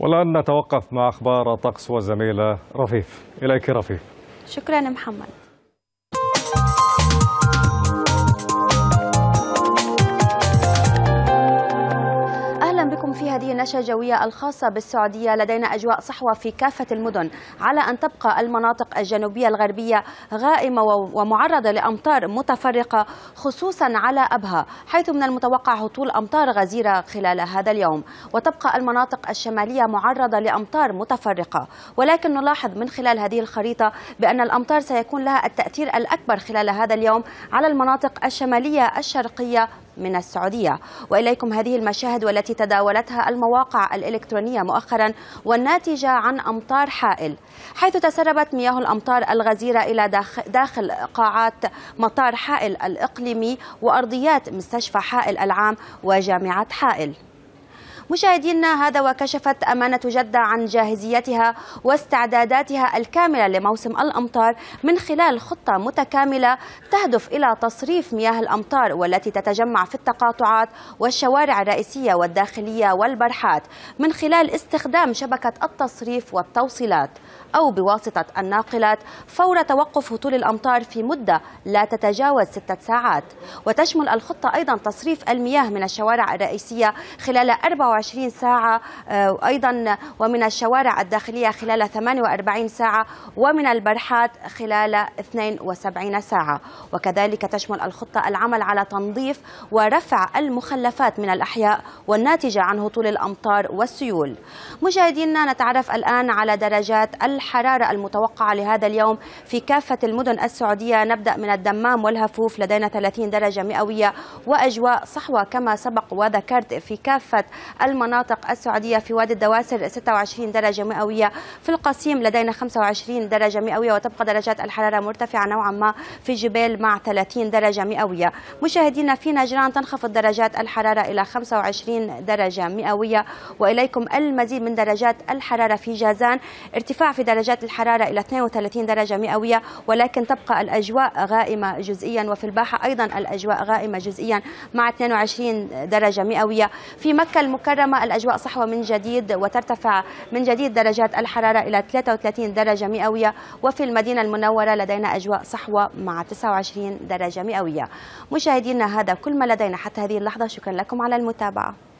والآن نتوقف مع أخبار الطقس وزميلة رفيف إليك رفيف شكرا محمد النشا الجوية الخاصة بالسعودية لدينا أجواء صحوة في كافة المدن على أن تبقى المناطق الجنوبية الغربية غائمة ومعرضة لأمطار متفرقة خصوصا على أبها حيث من المتوقع هطول أمطار غزيرة خلال هذا اليوم وتبقى المناطق الشمالية معرضة لأمطار متفرقة ولكن نلاحظ من خلال هذه الخريطة بأن الأمطار سيكون لها التأثير الأكبر خلال هذا اليوم على المناطق الشمالية الشرقية من السعودية وإليكم هذه المشاهد والتي تداولتها المواقع الإلكترونية مؤخرا والناتجة عن أمطار حائل حيث تسربت مياه الأمطار الغزيرة إلى داخل قاعات مطار حائل الإقليمي وأرضيات مستشفى حائل العام وجامعة حائل مشاهدينا هذا وكشفت أمانة جدة عن جاهزيتها واستعداداتها الكاملة لموسم الأمطار من خلال خطة متكاملة تهدف إلى تصريف مياه الأمطار والتي تتجمع في التقاطعات والشوارع الرئيسية والداخلية والبرحات من خلال استخدام شبكة التصريف والتوصيلات أو بواسطة الناقلات فور توقف هطول الأمطار في مدة لا تتجاوز ستة ساعات وتشمل الخطة أيضا تصريف المياه من الشوارع الرئيسية خلال 24 24 ساعة آه، وأيضا ومن الشوارع الداخلية خلال 48 ساعة ومن البرحات خلال 72 ساعة وكذلك تشمل الخطة العمل على تنظيف ورفع المخلفات من الأحياء والناتجة عن هطول الأمطار والسيول مشاهدينا نتعرف الآن على درجات الحرارة المتوقعة لهذا اليوم في كافة المدن السعودية نبدأ من الدمام والهفوف لدينا 30 درجة مئوية وأجواء صحوة كما سبق وذكرت في كافة المناطق السعودية في وادي الدواسر 26 درجة مئوية في القصيم لدينا 25 درجة مئوية وتبقى درجات الحرارة مرتفعة نوعا ما في جبال مع 30 درجة مئوية مشاهدينا في نجران تنخفض درجات الحرارة إلى 25 درجة مئوية وإليكم المزيد من درجات الحرارة في جازان ارتفاع في درجات الحرارة إلى 32 درجة مئوية ولكن تبقى الأجواء غائمة جزئيا وفي الباحة أيضا الأجواء غائمة جزئيا مع 22 درجة مئوية في مكة المكرمة تكرم الأجواء صحوة من جديد وترتفع من جديد درجات الحرارة إلى 33 درجة مئوية وفي المدينة المنورة لدينا أجواء صحوة مع 29 درجة مئوية مشاهدينا هذا كل ما لدينا حتى هذه اللحظة شكرا لكم على المتابعة